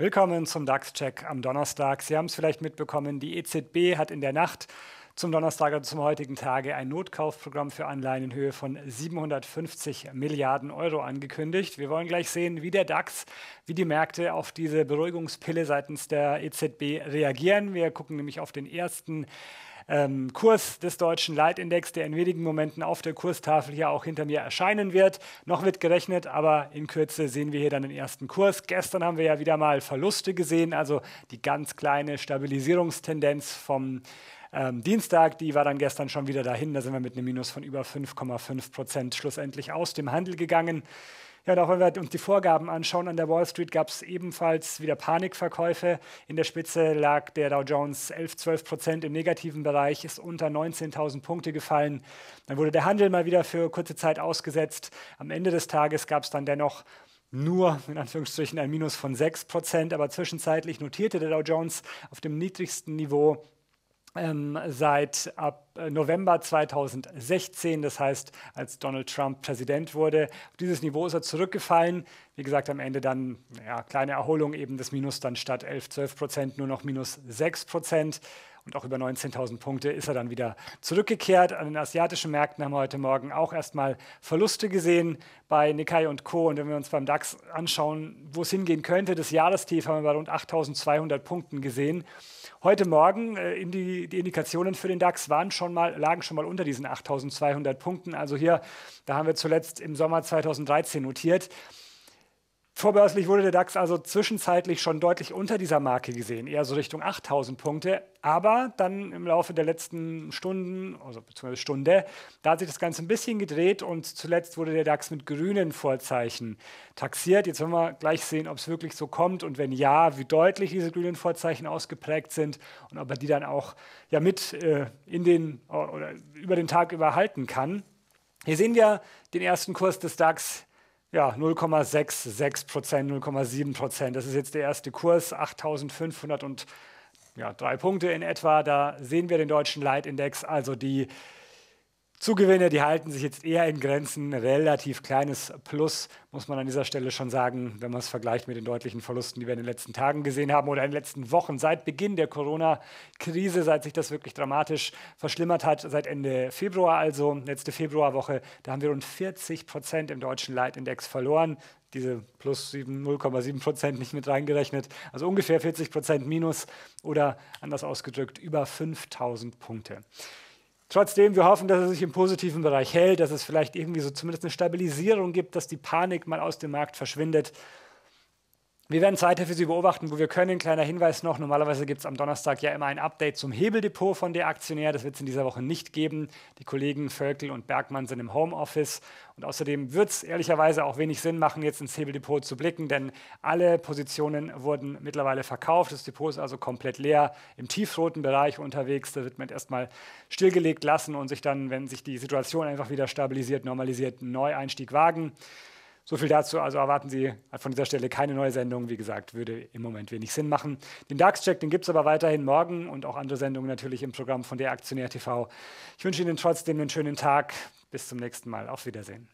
Willkommen zum DAX-Check am Donnerstag. Sie haben es vielleicht mitbekommen, die EZB hat in der Nacht zum Donnerstag, und also zum heutigen Tage, ein Notkaufprogramm für Anleihen in Höhe von 750 Milliarden Euro angekündigt. Wir wollen gleich sehen, wie der DAX, wie die Märkte auf diese Beruhigungspille seitens der EZB reagieren. Wir gucken nämlich auf den ersten ähm, Kurs des deutschen Leitindex, der in wenigen Momenten auf der Kurstafel hier auch hinter mir erscheinen wird. Noch wird gerechnet, aber in Kürze sehen wir hier dann den ersten Kurs. Gestern haben wir ja wieder mal Verluste gesehen, also die ganz kleine Stabilisierungstendenz vom ähm, Dienstag, die war dann gestern schon wieder dahin. Da sind wir mit einem Minus von über 5,5 Prozent schlussendlich aus dem Handel gegangen. Ja, und auch wenn wir halt uns die Vorgaben anschauen, an der Wall Street gab es ebenfalls wieder Panikverkäufe. In der Spitze lag der Dow Jones 11, 12 Prozent im negativen Bereich, ist unter 19.000 Punkte gefallen. Dann wurde der Handel mal wieder für kurze Zeit ausgesetzt. Am Ende des Tages gab es dann dennoch nur in Anführungsstrichen ein Minus von 6 Prozent, aber zwischenzeitlich notierte der Dow Jones auf dem niedrigsten Niveau ähm, seit ab äh, November 2016, das heißt, als Donald Trump Präsident wurde. Auf dieses Niveau ist er zurückgefallen. Wie gesagt, am Ende dann ja, kleine Erholung, eben das Minus dann statt 11, 12 Prozent nur noch minus 6 Prozent und auch über 19.000 Punkte ist er dann wieder zurückgekehrt. An den asiatischen Märkten haben wir heute Morgen auch erstmal Verluste gesehen bei Nikkei und Co. Und wenn wir uns beim DAX anschauen, wo es hingehen könnte, das Jahrestief haben wir bei rund 8.200 Punkten gesehen. Heute Morgen äh, in die, die, Indikationen für den DAX waren schon mal, lagen schon mal unter diesen 8.200 Punkten. Also hier, da haben wir zuletzt im Sommer 2013 notiert. Vorbörslich wurde der DAX also zwischenzeitlich schon deutlich unter dieser Marke gesehen, eher so Richtung 8000 Punkte. Aber dann im Laufe der letzten Stunden, also beziehungsweise Stunde, da hat sich das Ganze ein bisschen gedreht und zuletzt wurde der DAX mit grünen Vorzeichen taxiert. Jetzt wollen wir gleich sehen, ob es wirklich so kommt und wenn ja, wie deutlich diese grünen Vorzeichen ausgeprägt sind und ob er die dann auch ja mit äh, in den oder über den Tag überhalten kann. Hier sehen wir den ersten Kurs des DAX ja, 0,66 Prozent, 0,7 Prozent. Das ist jetzt der erste Kurs, 8500 und ja, drei Punkte in etwa. Da sehen wir den deutschen Leitindex, also die Zugewinne, die halten sich jetzt eher in Grenzen. Relativ kleines Plus, muss man an dieser Stelle schon sagen, wenn man es vergleicht mit den deutlichen Verlusten, die wir in den letzten Tagen gesehen haben oder in den letzten Wochen seit Beginn der Corona-Krise, seit sich das wirklich dramatisch verschlimmert hat, seit Ende Februar, also letzte Februarwoche, da haben wir rund 40 Prozent im deutschen Leitindex verloren diese plus 0,7 Prozent nicht mit reingerechnet, also ungefähr 40 Prozent minus oder anders ausgedrückt über 5000 Punkte. Trotzdem, wir hoffen, dass es sich im positiven Bereich hält, dass es vielleicht irgendwie so zumindest eine Stabilisierung gibt, dass die Panik mal aus dem Markt verschwindet. Wir werden seither für Sie beobachten, wo wir können. Kleiner Hinweis noch, normalerweise gibt es am Donnerstag ja immer ein Update zum Hebeldepot von der Aktionär. Das wird es in dieser Woche nicht geben. Die Kollegen Völkel und Bergmann sind im Homeoffice. Und außerdem wird es ehrlicherweise auch wenig Sinn machen, jetzt ins Hebeldepot zu blicken, denn alle Positionen wurden mittlerweile verkauft. Das Depot ist also komplett leer im tiefroten Bereich unterwegs. Da wird man erstmal stillgelegt lassen und sich dann, wenn sich die Situation einfach wieder stabilisiert, normalisiert, einen Neueinstieg wagen. So viel dazu. Also erwarten Sie halt von dieser Stelle keine neue Sendung. Wie gesagt, würde im Moment wenig Sinn machen. Den DAX-Check, den gibt es aber weiterhin morgen und auch andere Sendungen natürlich im Programm von der Aktionär TV. Ich wünsche Ihnen trotzdem einen schönen Tag. Bis zum nächsten Mal. Auf Wiedersehen.